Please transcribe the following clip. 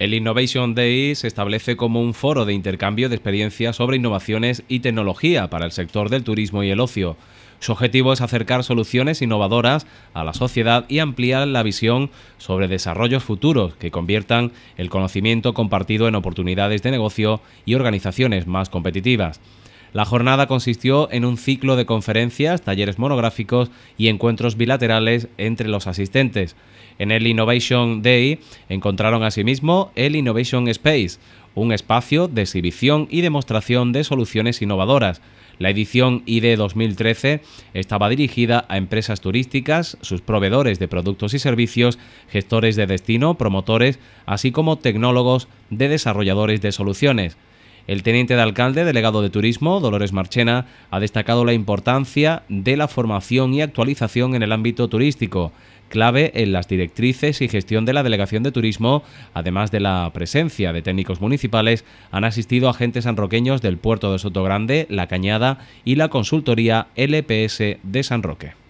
El Innovation Day se establece como un foro de intercambio de experiencias sobre innovaciones y tecnología para el sector del turismo y el ocio. Su objetivo es acercar soluciones innovadoras a la sociedad y ampliar la visión sobre desarrollos futuros que conviertan el conocimiento compartido en oportunidades de negocio y organizaciones más competitivas. La jornada consistió en un ciclo de conferencias, talleres monográficos y encuentros bilaterales entre los asistentes. En el Innovation Day encontraron asimismo el Innovation Space, un espacio de exhibición y demostración de soluciones innovadoras. La edición ID 2013 estaba dirigida a empresas turísticas, sus proveedores de productos y servicios, gestores de destino, promotores, así como tecnólogos de desarrolladores de soluciones. El teniente de alcalde, delegado de Turismo, Dolores Marchena, ha destacado la importancia de la formación y actualización en el ámbito turístico, clave en las directrices y gestión de la Delegación de Turismo, además de la presencia de técnicos municipales, han asistido agentes sanroqueños del puerto de Sotogrande, La Cañada y la consultoría LPS de San Roque.